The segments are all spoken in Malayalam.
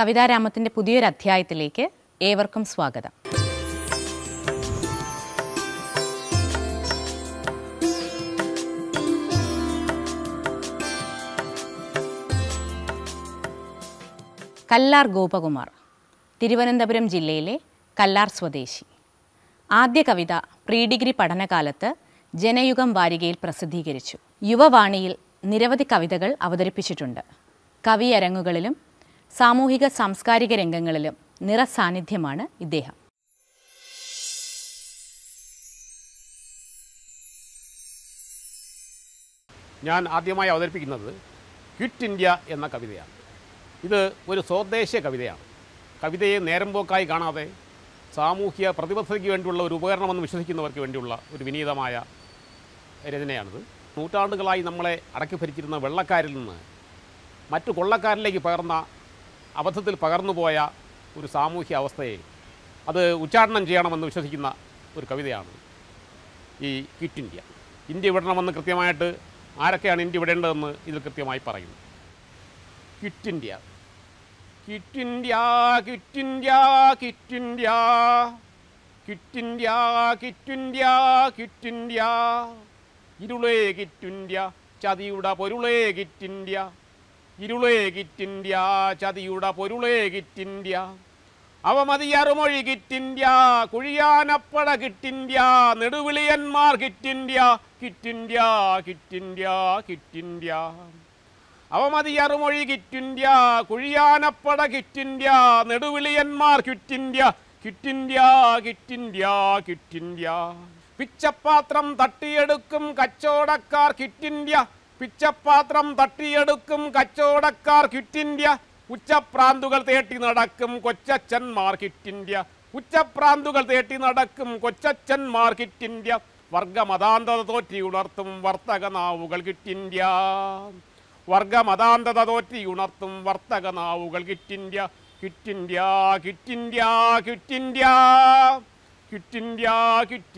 കവിതാരാമത്തിന്റെ പുതിയൊരു അധ്യായത്തിലേക്ക് ഏവർക്കും സ്വാഗതം കല്ലാർ ഗോപകുമാർ തിരുവനന്തപുരം ജില്ലയിലെ കല്ലാർ സ്വദേശി ആദ്യ കവിത പ്രീ ഡിഗ്രി പഠനകാലത്ത് ജനയുഗം വാരികയിൽ പ്രസിദ്ധീകരിച്ചു യുവവാണിയിൽ നിരവധി കവിതകൾ അവതരിപ്പിച്ചിട്ടുണ്ട് കവിയരങ്ങുകളിലും സാമൂഹിക സാംസ്കാരിക രംഗങ്ങളിലും നിറസാന്നിധ്യമാണ് ഇദ്ദേഹം ഞാൻ ആദ്യമായി അവതരിപ്പിക്കുന്നത് ക്വിറ്റ് ഇന്ത്യ എന്ന കവിതയാണ് ഇത് ഒരു സ്വദേശ കവിതയാണ് കവിതയെ പോക്കായി കാണാതെ സാമൂഹ്യ പ്രതിബദ്ധതയ്ക്ക് വേണ്ടിയുള്ള ഒരു ഉപകരണമെന്ന് വിശ്വസിക്കുന്നവർക്ക് വേണ്ടിയുള്ള ഒരു വിനീതമായ രചനയാണിത് നൂറ്റാണ്ടുകളായി നമ്മളെ അടക്കി ഭരിച്ചിരുന്ന വെള്ളക്കാരിൽ നിന്ന് മറ്റു കൊള്ളക്കാരിലേക്ക് പകർന്ന അബദ്ധത്തിൽ പകർന്നുപോയ ഒരു സാമൂഹ്യ അവസ്ഥയെ അത് ഉച്ചാടനം ചെയ്യണമെന്ന് വിശ്വസിക്കുന്ന ഒരു കവിതയാണ് ഈ ക്വിറ്റ് ഇന്ത്യ ഇന്ത്യ വിടണമെന്ന് കൃത്യമായിട്ട് ആരൊക്കെയാണ് ഇന്ത്യ വിടേണ്ടതെന്ന് ഇതിൽ കൃത്യമായി പറയുന്നു quit India quit India quit India quit India quit India quit India quit India ഇരുളേ ക്വിറ്റ് ഇന്ത്യ ചതിയുടെ പൊരുളേ ക്വിറ്റ് ഇന്ത്യ ഇരുളേ ഇരുളേകിറ്റിന്ത്യ ചതിയുടെ പൊരുളേകിറ്റിന്ത്യ അവമതിയറുമൊഴി കിറ്റിന്ത്യ കുഴിയാനപ്പട കിറ്റിന്ത്യ നെടുവിളിയന്മാർ കിറ്റിന്ത്യ കിറ്റിന്ത്യ കിറ്റിന്ത്യ കിറ്റിന്ത്യ അവമതിയറുമൊഴി കിറ്റിന്ത്യ കുഴിയാനപ്പട കിറ്റിന്ത്യ നെടുവിളിയന്മാർ കിറ്റിന്ത്യ ഇന്ത്യ കിറ്റിന്ത്യ കിറ്റിന്ത്യ പിച്ചപ്പാത്രം തട്ടിയെടുക്കും കച്ചവടക്കാർ ഇന്ത്യ പിച്ചപ്പാത്രം തട്ടിയെടുക്കും കച്ചവടക്കാർ ഇന്ത്യ ഉച്ചപ്രാന്തുകൾ തേട്ടി നടക്കും കൊച്ചച്ഛന്മാർ ഇന്ത്യ ഉച്ചപ്രാന്തുകൾ തേട്ടി നടക്കും കൊച്ചച്ഛന്മാർ ക്വിറ്റിന്ത്യ വർഗമതാന്തത തോറ്റി ഉണർത്തും വർത്തക നാവുകൾ കിറ്റിന്ത്യ വർഗമതാന്തത തോറ്റി ഉണർത്തും വർത്തക നാവുകൾ India quit India quit India quit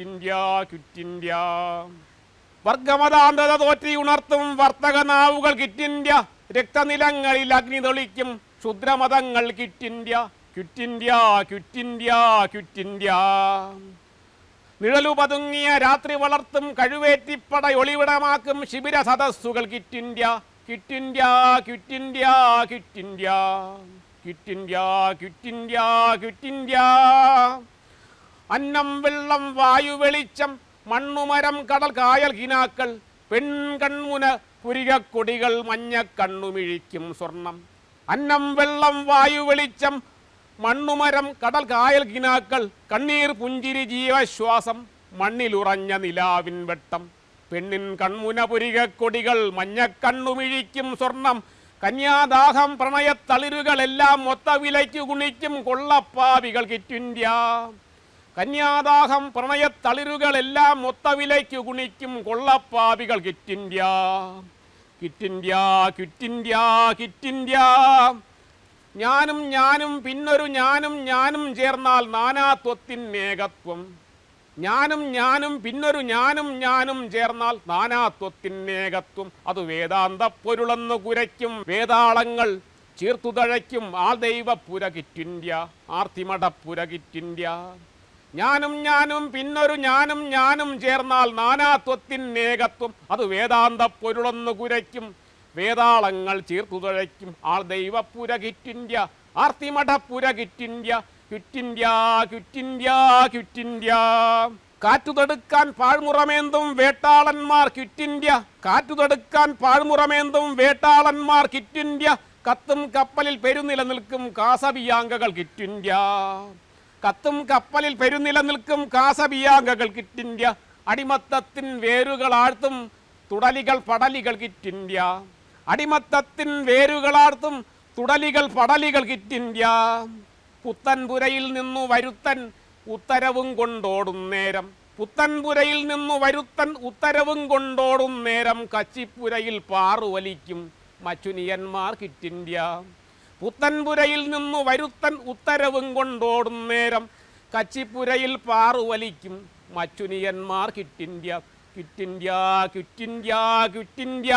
India വർഗമതാന്തത തോറ്റി ഉണർത്തും വർത്തക നാവുകൾ കിറ്റിന്ത്യ രക്തനിലങ്ങളിൽ അഗ്നി തെളിക്കും ക്ഷുദ്രമതങ്ങൾ കിറ്റിന്ത്യ ക്വിറ്റിന്ത്യ ഇന്ത്യ ക്വിറ്റിന്ത്യ ഇന്ത്യ നിഴലുപതുങ്ങിയ രാത്രി വളർത്തും കഴുവേറ്റിപ്പട ഒളിവിടമാക്കും ശിബിര സദസ്സുകൾ കിറ്റിന്ത്യ കിറ്റിന്ത്യ ഇന്ത്യ കിറ്റിന്ത്യ കിറ്റിന്ത്യ കിറ്റിന്ത്യ ഇന്ത്യ അന്നം വെള്ളം വായു വെളിച്ചം മണ്ണുമരം കടൽ കായൽ കിനാക്കൾ പെൺകൺമുന കൊടികൾ മഞ്ഞ കണ്ണുമിഴിക്കും സ്വർണം അന്നം വെള്ളം വായു വെളിച്ചം മണ്ണുമരം കടൽ കായൽ കിനാക്കൾ കണ്ണീർ പുഞ്ചിരി ജീവശ്വാസം മണ്ണിലുറഞ്ഞ നിലാവിൻ വെട്ടം പെണ്ണിൻ കൺമുന കൊടികൾ മഞ്ഞ കണ്ണുമിഴിക്കും സ്വർണം കന്യാദാഹം പ്രണയത്തളിരുകളെല്ലാം മൊത്ത വിലയ്ക്ക് ഗുണിക്കും കൊള്ളപ്പാവികൾ കിറ്റിന്ത്യ കന്യാദാഹം പ്രണയത്തളിരുകളെല്ലാം മൊത്തവിലേക്ക് ഗുണിക്കും കൊള്ളപ്പാവികൾ കിറ്റിന്ത്യ കിറ്റിന്ത്യ കിറ്റിന്ത്യ കിറ്റിന്ത്യ ഞാനും ഞാനും പിന്നൊരു ഞാനും ഞാനും ചേർന്നാൽ നാനാത്വത്തിൻ ഏകത്വം ഞാനും ഞാനും പിന്നൊരു ഞാനും ഞാനും ചേർന്നാൽ നാനാത്വത്തിൻ ഏകത്വം അത് വേദാന്ത പൊരുളെന്ന് കുരയ്ക്കും വേദാളങ്ങൾ ചീർത്തുതഴയ്ക്കും ആ ദൈവപ്പുര കിറ്റിന്ത്യ ആർത്തിമടപ്പുര കിറ്റിന്ത്യ ഞാനും ഞാനും പിന്നൊരു ഞാനും ഞാനും ചേർന്നാൽ നാനാത്വത്തിൻ ഏകത്വം അത് വേദാന്ത പൊരുളൊന്നു കുരയ്ക്കും വേദാളങ്ങൾ ചീർത്തു തുഴയ്ക്കും ആൾ ദൈവപ്പുര കിറ്റിന്ത്യ ആർത്തിമഠപ്പുര കിറ്റിന്ത്യ ക്വിറ്റിന്ത്യ ക്വിറ്റിന്ത്യ കാറ്റു തടുക്കാൻ പാഴ്മുറമേന്തും വേട്ടാളന്മാർ കാറ്റു തടുക്കാൻ പാഴ്മുറമേന്തും വേട്ടാളന്മാർ ക്വിറ്റിന്ത്യ കത്തും കപ്പലിൽ പെരുനില നിൽക്കും കാസബിയാങ്കകൾ ക്വിറ്റിന്ത്യ കത്തും കപ്പലിൽ പെരുന്നില നിൽക്കും കാസബിയാങ്കകൾ കിറ്റിന്ത്യ അടിമത്തത്തിൻ വേരുകളാഴ്ത്തും തുടലികൾ പടലികൾ കിറ്റിന്ത്യ അടിമത്തത്തിൻ വേരുകളാർത്തും തുടലികൾ പടലികൾ കിറ്റിന്ത്യ പുത്തൻപുരയിൽ നിന്നു വരുത്തൻ ഉത്തരവും കൊണ്ടോടും നേരം പുത്തൻപുരയിൽ നിന്നു വരുത്തൻ ഉത്തരവും കൊണ്ടോടും നേരം കച്ചിപ്പുരയിൽ പാറുവലിക്കും മച്ചുനിയന്മാർ കിറ്റിന്ത്യ പുത്തൻപുരയിൽ നിന്നു വരുത്തൻ ഉത്തരവും കൊണ്ടോടും നേരം കച്ചിപ്പുരയിൽ പാറുവലിക്കും മച്ചുനിയന്മാർ കിറ്റിന്ത്യ quit India quit India quit India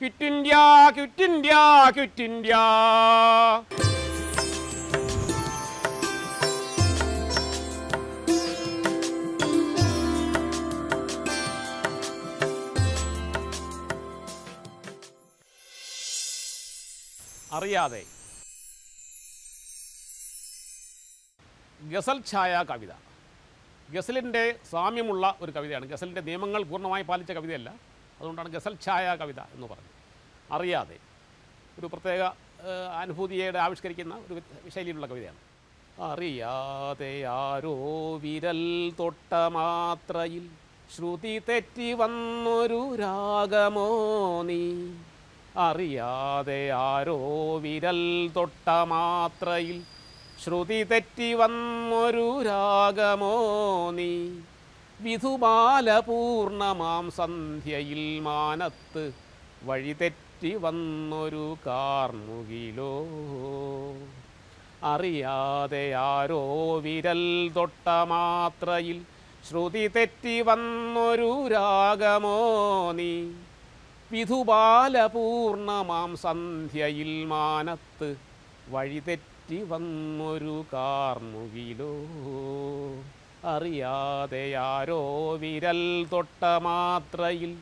quit India quit India കിറ്റിന്ത്യ അറിയാതെ ഗസൽ ഛായ കവിത ഗസലിൻ്റെ സാമ്യമുള്ള ഒരു കവിതയാണ് ഗസലിൻ്റെ നിയമങ്ങൾ പൂർണ്ണമായി പാലിച്ച കവിതയല്ല അതുകൊണ്ടാണ് ഗസൽ ഛായ കവിത എന്ന് പറഞ്ഞത് അറിയാതെ ഒരു പ്രത്യേക അനുഭൂതിയുടെ ആവിഷ്കരിക്കുന്ന ഒരു ശൈലിയിലുള്ള കവിതയാണ് അറിയാതെ ആരോ വിരൽ തൊട്ട മാത്രയിൽ ശ്രുതി തെറ്റി വന്നൊരു രാഗമോ നീ അറിയാതെ ആരോ വിരൽ തൊട്ട മാത്രയിൽ ശ്രുതി തെറ്റി വന്നൊരു രാഗമോ നീ വിധുമാലപൂർണമാം സന്ധ്യയിൽ മാനത്ത് വഴിതെറ്റി വന്നൊരു കാർമുകിലോ അറിയാതെ ആരോ വിരൽ തൊട്ട മാത്രയിൽ ശ്രുതി തെറ്റി വന്നൊരു രാഗമോ നീ പിതുപാലപൂർണമാം സന്ധ്യയിൽ മാനത്ത് വഴിതെറ്റി വന്നൊരു കാർമുകിലോ അറിയാതെയാരോ വിരൽ തൊട്ട മാത്രയിൽ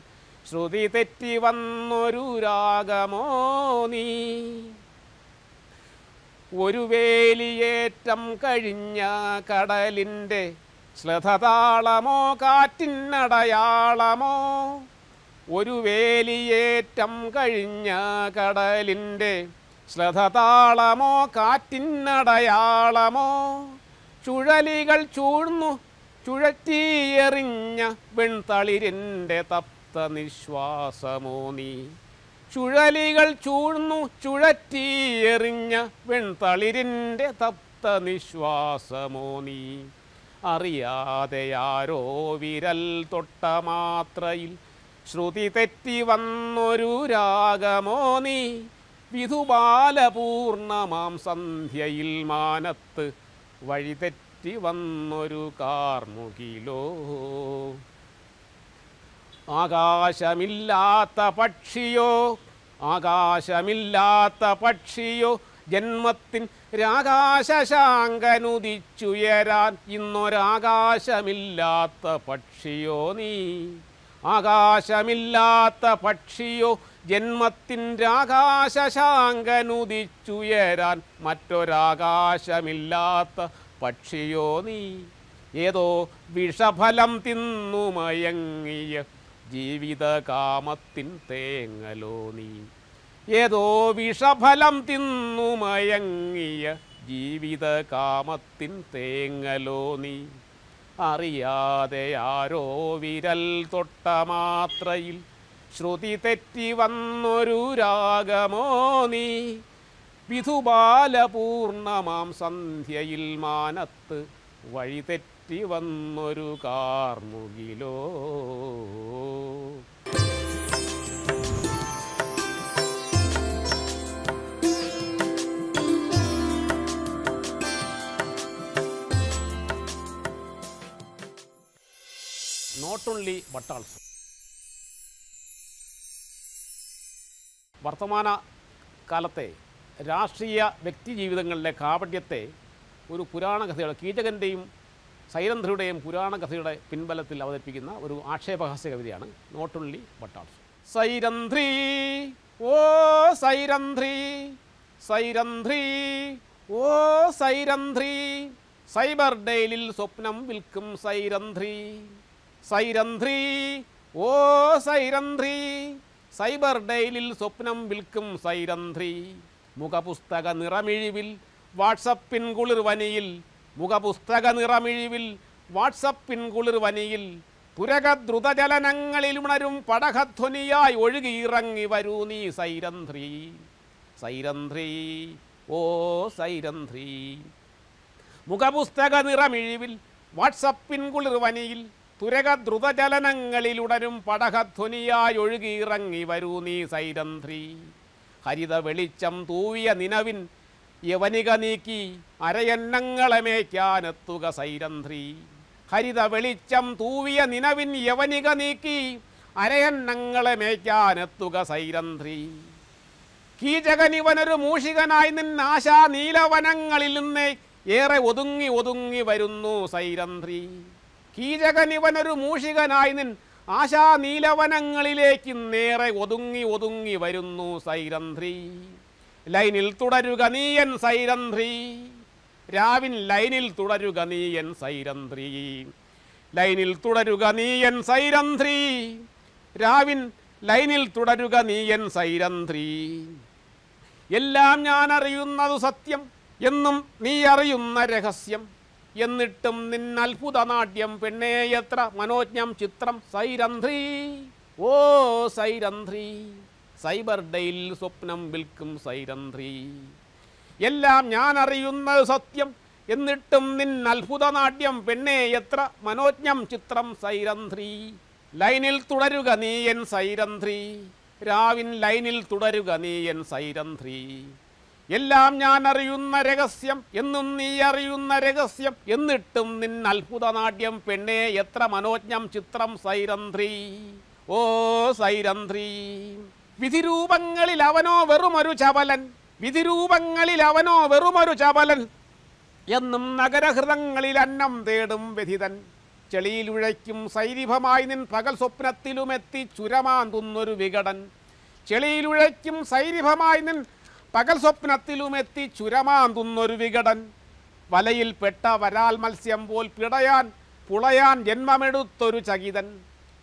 ശ്രുതി തെറ്റി വന്നൊരു രാഗമോ നീ ഒരു വേലിയേറ്റം കഴിഞ്ഞ കടലിൻ്റെ ശ്ലഥതാളമോ കാറ്റിനടയാളമോ ഒരു വേലിയേറ്റം കഴിഞ്ഞ കടലിൻ്റെ ശ്ലതാളമോ കാറ്റിനടയാളമോ ചുഴലികൾ ചൂഴ്ന്നു ചുഴറ്റിയെറിഞ്ഞ വെൺതളിരിൻ്റെ തപ്ത നിശ്വാസമോ നീ ചുഴലികൾ ചൂഴ്ന്നു ചുഴറ്റിയെറിഞ്ഞ വെൺതളിരിൻ്റെ തപ്ത നിശ്വാസമോ നീ അറിയാതെ ആരോ വിരൽ തൊട്ട മാത്രയിൽ ശ്രുതി തെറ്റി വന്നൊരു രാഗമോ നീ വിധുബാലപൂർണമാം സന്ധ്യയിൽ മാനത്ത് തെറ്റി വന്നൊരു കാർമുകിലോ ആകാശമില്ലാത്ത പക്ഷിയോ ആകാശമില്ലാത്ത പക്ഷിയോ ജന്മത്തിൻ രാകാശശാങ്കനുദിച്ചുയരാൻ ഇന്നൊരാകാശമില്ലാത്ത പക്ഷിയോ നീ ആകാശമില്ലാത്ത പക്ഷിയോ ജന്മത്തിൻ്റാകാശശാങ്കനുദിച്ചുയരാൻ മറ്റൊരാകാശമില്ലാത്ത പക്ഷിയോ നീ ഏതോ വിഷഫലം തിന്നു മയങ്ങിയ ജീവിതകാമത്തിൻ തേങ്ങലോ നീ ഏതോ വിഷഫലം തിന്നു മയങ്ങിയ ജീവിതകാമത്തിൻ തേങ്ങലോ നീ അറിയാതെ ആരോ വിരൽ തൊട്ട മാത്രയിൽ ശ്രുതി തെറ്റി വന്നൊരു രാഗമോ നീ വിധുബാലപൂർണമാം സന്ധ്യയിൽ മാനത്ത് വഴി തെറ്റി വന്നൊരു കാർമുകിലോ നോട്ട് ഓൺലി ബട്ട് ആൾസോ വർത്തമാന കാലത്തെ രാഷ്ട്രീയ വ്യക്തി ജീവിതങ്ങളിലെ കാപട്യത്തെ ഒരു പുരാണ കഥയുടെ കീചകൻ്റെയും സൈലന്ധ്രയുടെയും പുരാണ കഥയുടെ പിൻബലത്തിൽ അവതരിപ്പിക്കുന്ന ഒരു ആക്ഷേപഹാസ്യ കവിതയാണ് നോട്ട് ഓൺലി ബട്ട് ആൾസോ സൈരന്ധ്രി ഓ സൈരന്ധ്രി സൈരന്ധ്രി ഓ സൈരന്ധ്രി സൈബർ ഡെയിലിൽ സ്വപ്നം വിൽക്കും സൈരന്ധ്രി സൈരന്ധ്രി ഓ സൈരന്ധ്രി സൈബർ ഡെയിലിൽ സ്വപ്നം വിൽക്കും സൈരന്ധ്രി മുഖപുസ്തക നിറമിഴിവിൽ വാട്സപ്പിൻ വനിയിൽ മുഖപുസ്തക നിറമിഴിവിൽ വാട്സപ്പിൻ കുളിർവനിയിൽ പുരകദ്രുതജലനങ്ങളിൽ ഉണരും പടകധ്വനിയായി ഒഴുകിയിറങ്ങി വരൂ നീ സൈരന്ധ്രി സൈരന്ധ്രി ഓ സൈരന്ധ്രി മുഖപുസ്തക നിറമിഴിവിൽ വാട്സപ്പിൻ വനിയിൽ തുരക ധ്രുതചലനങ്ങളിലുടരും പടഹധ്വനിയായൊഴുകിയിറങ്ങി വരൂ നീ സൈരന്ധ്രി ഹരിത വെളിച്ചം തൂവിയ നിനവിൻ യവനിക നീക്കി അരയണ്ണങ്ങളമേക്കാനെത്തുക സൈരന്ധ്രി ഹരിത വെളിച്ചം തൂവിയ നിനവിൻ യവനിക നീക്കി അരയണ്ണങ്ങളെ മേയ്ക്കാനെത്തുക സൈരന്ധ്രി കീചകനിവനൊരു മൂഷികനായി നിന്നാശാ നീലവനങ്ങളിൽ നിന്നേ ഏറെ ഒതുങ്ങി ഒതുങ്ങി വരുന്നു സൈരന്ധ്രി കീചകൻ ഇവനൊരു മൂഷികനായി നിൻ ആശാ നേരെ ഒതുങ്ങി ഒതുങ്ങി വരുന്നു സൈരന്ധ്രി ലൈനിൽ തുടരുക നീയൻ സൈരന്ധ്രി രാവിൻ ലൈനിൽ തുടരുക നീയൻ സൈരന്ധ്രി ലൈനിൽ തുടരുക നീയൻ സൈരന്ധ്രി രാവിൻ ലൈനിൽ തുടരുക നീയൻ സൈരന്ധ്രി എല്ലാം ഞാൻ അറിയുന്നത് സത്യം എന്നും നീ അറിയുന്ന രഹസ്യം എന്നിട്ടും നിൻ അത്ഭുത നാട്യം പെണ്ണേ എത്ര മനോജ്ഞം ചിത്രം സൈരന്ധ്രി ഓ സൈരന്ധ്രി സൈബർ ഡെയിൽ സ്വപ്നം വിൽക്കും സൈരന്ധ്രി എല്ലാം ഞാൻ അറിയുന്ന സത്യം എന്നിട്ടും നിൻ അത്ഭുത നാട്യം പെണ്ണേ എത്ര മനോജ്ഞം ചിത്രം സൈരന്ധ്രി ലൈനിൽ തുടരുക നീയൻ സൈരന്ധ്രി രാവിൻ ലൈനിൽ തുടരുക നീയൻ സൈരന്ധ്രി എല്ലാം ഞാൻ അറിയുന്ന രഹസ്യം എന്നും നീ അറിയുന്ന രഹസ്യം എന്നിട്ടും നിൻ അത്ഭുത നാട്യം പെണ്ണെ എത്ര മനോജ്ഞം ചിത്രം സൈരന്ധ്രി ഓ സൈരന്ധ്രി വിധിരൂപങ്ങളിൽ അവനോ വെറുമൊരു ചപലൻ വിധിരൂപങ്ങളിൽ അവനോ വെറുമൊരു ചപലൻ എന്നും നഗരഹൃതങ്ങളിൽ അന്നം തേടും വ്യഥിതൻ ചെളിയിലുഴയ്ക്കും സൈരിഭമായി നിൻ പകൽ സ്വപ്നത്തിലുമെത്തി ചുരമാന്തുന്നൊരു വികടൻ ചെളിയിലുഴയ്ക്കും സൈരിഭമായി നിൻ പകൽ സ്വപ്നത്തിലുമെത്തി ചുരമാന്തുന്നൊരു വികടൻ വലയിൽ പെട്ട വരാൽ മത്സ്യം പോൽ പിടയാൻ പുളയാൻ ജന്മമെടുത്തൊരു ചകിതൻ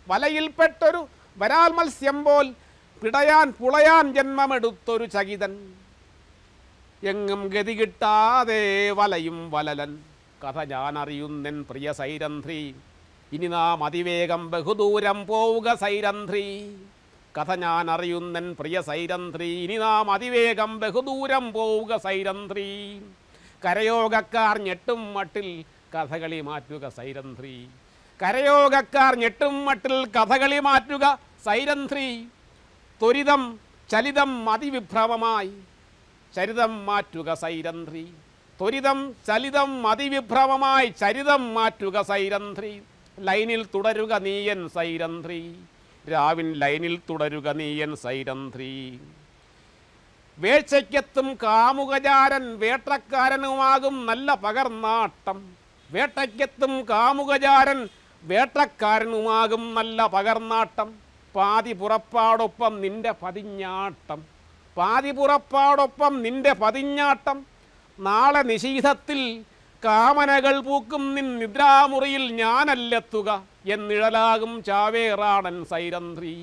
വലയിൽപ്പെട്ടൊരു വരാൽ മത്സ്യം പോൽ പിടയാൻ പുളയാൻ ജന്മമെടുത്തൊരു ചകിതൻ എങ്ങും ഗതി കിട്ടാതെ വലയും വലലൻ കഥ ഞാൻ അറിയുന്നൻ പ്രിയ സൈരന്ധ്രി ഇനി നാം അതിവേഗം ബഹുദൂരം പോവുക സൈരന്ധ്രി കഥ ഞാൻ അറിയുന്നൻ പ്രിയ സൈരന്ത്രി ഇനി നാം അതിവേഗം ബഹുദൂരം പോവുക സൈരന്ത്രി കരയോഗക്കാർ ഞെട്ടും മട്ടിൽ കഥകളി മാറ്റുക സൈരന്ത്രി കരയോഗക്കാർ ഞെട്ടും മട്ടിൽ കഥകളി മാറ്റുക സൈരന്ത്രി ത്വരിതം ചലിതം അതിവിഭ്രമമായി ചരിതം മാറ്റുക സൈരന്ത്രി ത്വരിതം ചലിതം അതിവിഭ്രമമായി ചരിതം മാറ്റുക സൈരന്ത്രി ലൈനിൽ തുടരുക നീയൻ സൈരന്ത്രി രാവിൻ ലൈനിൽ തുടരുക നീയൻ സൈരന്ധ്രി വേഴ്ചയ്ക്കെത്തും കാമുകചാരൻ വേട്ടക്കാരനുമാകും നല്ല പകർന്നാട്ടം വേട്ടയ്ക്കെത്തും കാമുകചാരൻ വേട്ടക്കാരനുമാകും നല്ല പകർന്നാട്ടം പാതി പുറപ്പാടൊപ്പം നിന്റെ പതിഞ്ഞാട്ടം പാതി പുറപ്പാടൊപ്പം നിന്റെ പതിഞ്ഞാട്ടം നാളെ നിശീധത്തിൽ കാമനകൾ പൂക്കും നിൻ നിദ്രാമുറിയിൽ ഞാനല്ലെത്തുക എന്നിഴലാകും ചാവേറാണൻ സൈരന്ധ്രി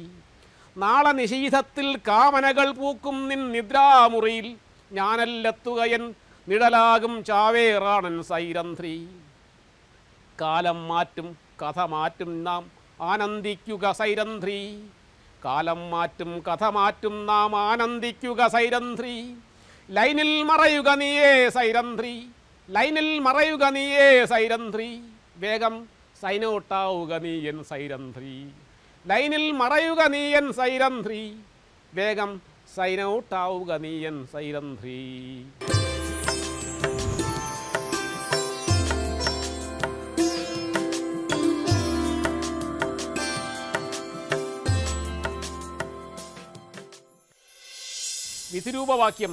നാളെ നിഷീധത്തിൽ കാമനകൾ പൂക്കും നിൻ നിദ്രാമുറിയിൽ ഞാനല്ലെത്തുകയൻ നിഴലാകും ചാവേറാണൻ സൈരന്ധ്രി കാലം മാറ്റും കഥ മാറ്റും നാം ആനന്ദിക്കുക സൈരന്ധ്രി കാലം മാറ്റും കഥ മാറ്റും നാം ആനന്ദിക്കുക സൈരന്ധ്രി ലൈനിൽ മറയുക നീയേ സൈരന്ധ്രി ലൈനിൽ മറയുക നീയേ സൈരന്ധ്രി വേഗം സൈനോട്ടാവുക നീയൻ സൈരന്ധ്രി ലൈനിൽ മറയുക നീയൻ സൈരന്ധ്രി വേഗം സൈനൗട്ടാവുക നീയൻ സൈരന്ധ്രി വിധിരൂപവാക്യം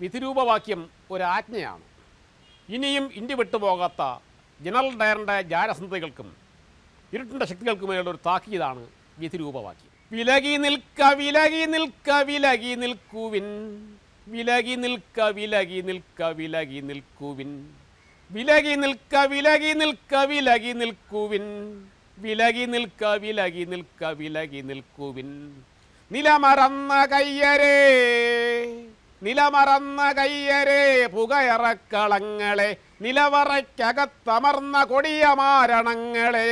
വിധിരൂപവാക്യം ഒരാജ്ഞയാണ് ഇനിയും ഇന്ത്യ വിട്ടുപോകാത്ത ജനറൽ ഡയറിൻ്റെ ജാരസന്ധതകൾക്കും ഇരുട്ടിൻ്റെ ശക്തികൾക്കുമേലുള്ള ഒരു താക്കീതാണ് വിധി രൂപവാക്യം വിലകി നിൽക്ക വിലകി നിൽക്ക വിലകി നിൽക്കുവിൻ വിലകി നിൽക്ക വിലകി നിൽക്ക വിലകി നിൽക്കുവിൻ വിലകി നിൽക്ക വിലകി നിൽക്ക വിലകി നിൽക്കുവിൻ വിലകി നിൽക്ക വിലകി നിൽക്ക വിലകി നിൽക്കുവിൻ നിലമറന്ന കയ്യരേ നിലമറന്ന കയ്യരെ പുകയറക്കളങ്ങളെ നിലവറയ്ക്കകത്തമർന്ന കൊടിയ മാരണങ്ങളെ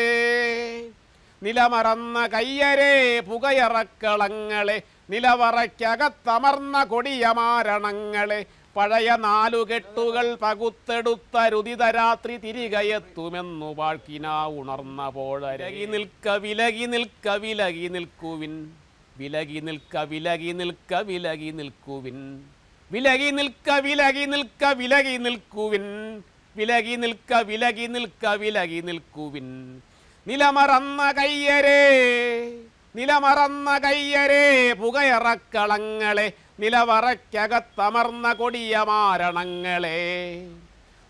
നിലമറന്ന കയ്യരെ പുകയറക്കളങ്ങളെ നിലവറയ്ക്കകത്തമർന്ന കൊടിയ മാരണങ്ങളെ പഴയ നാലുകെട്ടുകൾ പകുത്തെടുത്ത രുതിതരാത്രി തിരികെയെത്തുമെന്നു വാഴ്ക്കിനാ ഉണർന്ന പോഴരകി നിൽക്ക വിലകി നിൽക്ക വിലകി നിൽക്കുവിൻ വിലകി നിൽക്ക വിലകി നിൽക്ക വിലകി നിൽക്കുവിൻ വിലകി നിൽക്ക വിലകി നിൽക്ക വിലകി നിൽക്കുവിൻ വിലകി നിൽക്ക വിലകി നിൽക്ക വിലകി നിൽക്കുവിൻ നിലമറന്ന കയ്യരേ നിലമറന്ന കയ്യരേ പുകയറക്കളങ്ങളെ നിലവറയ്ക്കകത്തമർന്ന കൊടിയ മാരണങ്ങളെ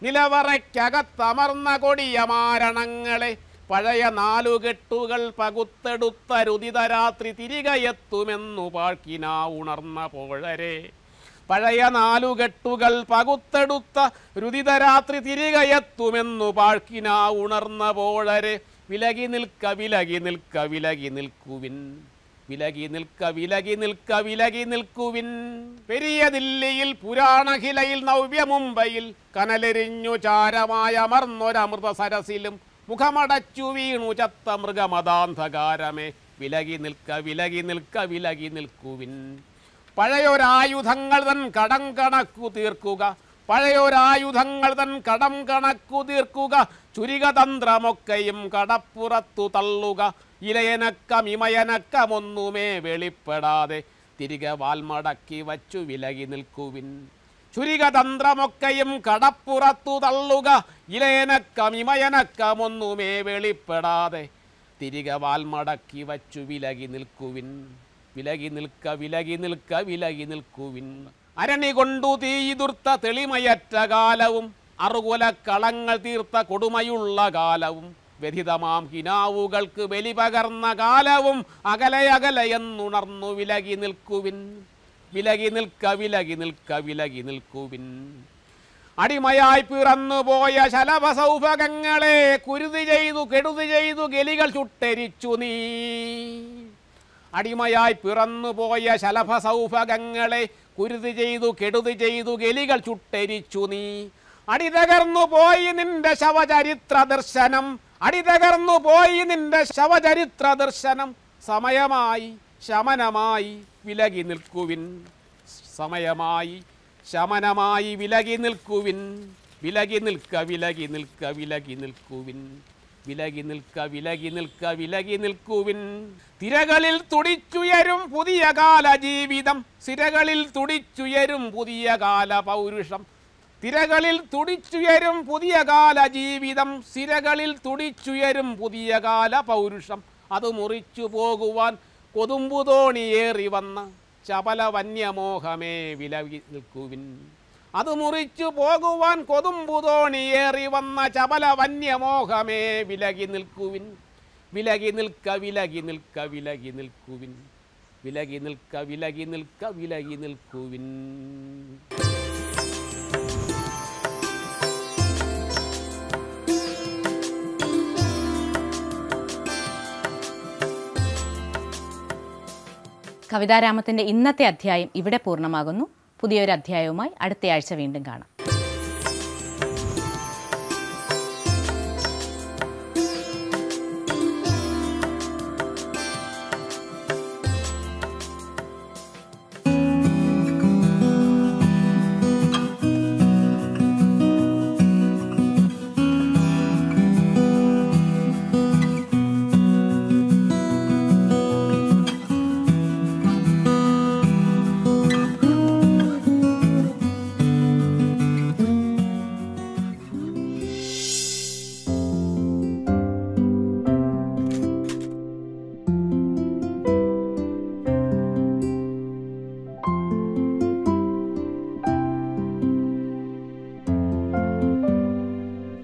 നിലവറയ്ക്കകത്തമർന്ന കൊടിയ മാരണങ്ങളെ പഴയ നാലുകെട്ടുകൾ പകുത്തെടുത്ത രുതിതരാത്രി തിരികയെത്തുമെന്നു പാഴ്ക്കിനാ ഉണർന്ന പോഴരെ പഴയ നാലുകെട്ടുകൾ പകുത്തെടുത്ത രുതിതരാത്രി തിരികയെത്തുമെന്നു പാഴ്ക്കിനാ ഉണർന്ന പോളരെ വിലകി നിൽക്ക വിലകി നിൽക്ക വിലകി നിൽക്കുവിൻ വിലകി നിൽക്ക വിലകി നിൽക്ക വിലകി നിൽക്കുവിൻ പെരിയ ദില്ലിയിൽ പുരാണഖിലയിൽ നവ്യ മുംബൈയിൽ കനലെരിഞ്ഞു ചാരമായ അമർന്നൊരമൃത സരസിലും മുഖമടച്ചു വീണു ചത്ത മൃഗമതാന്ധകാരമേ വിലകി നിൽക്ക വിലകി നിൽക്ക വിലകി നിൽക്കുവിൻ പഴയൊരായുധങ്ങൾ തൻ കടം കണക്കു തീർക്കുക പഴയൊരായുധങ്ങൾ തൻ കടം കണക്കു തീർക്കുക ചുരികതന്ത്രമൊക്കെയും കടപ്പുറത്തു തള്ളുക ഇലയനക്കം ഇമയനക്കമൊന്നുമേ വെളിപ്പെടാതെ തിരികെ വാൽമടക്കി വച്ചു വിലകി നിൽക്കുവിൻ ചുരികതന്ത്രമൊക്കെയും കടപ്പുറത്തു തള്ളുക ഇലയനക്കം ഇമയനക്കമൊന്നുമേ വെളിപ്പെടാതെ തിരികെ വാൽമടക്കി വച്ചു വിലകി നിൽക്കുവിൻ വിലകി നിൽക്ക വിലകി നിൽക്ക വിലകി നിൽക്കുവിൻ അരണി കൊണ്ടു തീതുർത്ത തെളിമയറ്റ കാലവും അറുകുല കളങ്ങൾ തീർത്ത കൊടുമയുള്ള കാലവും വ്യഥിതമാം ഹിനാവുകൾക്ക് ബലി പകർന്ന കാലവും അകലെ അകലെ എന്നുണർന്നു വിലകി നിൽക്കുവിൻ വിലകി നിൽക്ക വിലകി നിൽക്ക വിലകി നിൽക്കുവിൻ അടിമയായി പിറന്നു പോയ ശലഭസൗഭകങ്ങളെ കുരുതി ചെയ്തു കെടുതി ചെയ്തു ഗലികൾ ചുട്ടരിച്ചു നീ അടിമയായി പിറന്നുപോയ ശലഭ സൗഭഗങ്ങളെ കുരുതി ചെയ്തു കെടുതി ചെയ്തു ഗലികൾ ചുട്ടരിച്ചു നീ അടിതകർന്നു പോയി നിന്റെ ശവചരിത്ര ദർശനം അടിതകർന്നു പോയി നിന്റെ ശവചരിത്ര ദർശനം സമയമായി ശമനമായി വിലകി നിൽക്കുവിൻ സമയമായി ശമനമായി വിലകി നിൽക്കുവിൻ വിലകി നിൽക്ക വിലകി നിൽക്ക വിലകി നിൽക്കുവിൻ വിലകി നിൽക്ക വിലകി നിൽക്ക വിലകി നിൽക്കുവിൻ തിരകളിൽ തുടിച്ചുയരും പുതിയ കാല ജീവിതം സിരകളിൽ തുടിച്ചുയരും പുതിയ കാല പൗരുഷം തിരകളിൽ തുടിച്ചുയരും പുതിയ കാല ജീവിതം സിരകളിൽ തുടിച്ചുയരും പുതിയ കാല പൗരുഷം അത് മുറിച്ചു പോകുവാൻ കൊതുമ്പുതോണിയേറി വന്ന ചപല വന്യമോഹമേ വിലകി നിൽക്കുവിൻ അത് മുറിച്ചു പോകുവാൻ കൊതുമ്പുതോണിയേറി വന്ന ചപല വന്യമോഹമേ വിലകി നിൽക്കുവിൻ വിലകി നിൽക്ക വിലകി നിൽക്ക വിലകി നിൽക്കുവിൻ വിലകി നിൽക്ക വിലകി നിൽക്ക വിലകി നിൽക്കുവിൻ കവിതാരാമത്തിൻ്റെ ഇന്നത്തെ അധ്യായം ഇവിടെ പൂർണ്ണമാകുന്നു പുതിയൊരു അധ്യായവുമായി അടുത്തയാഴ്ച വീണ്ടും കാണാം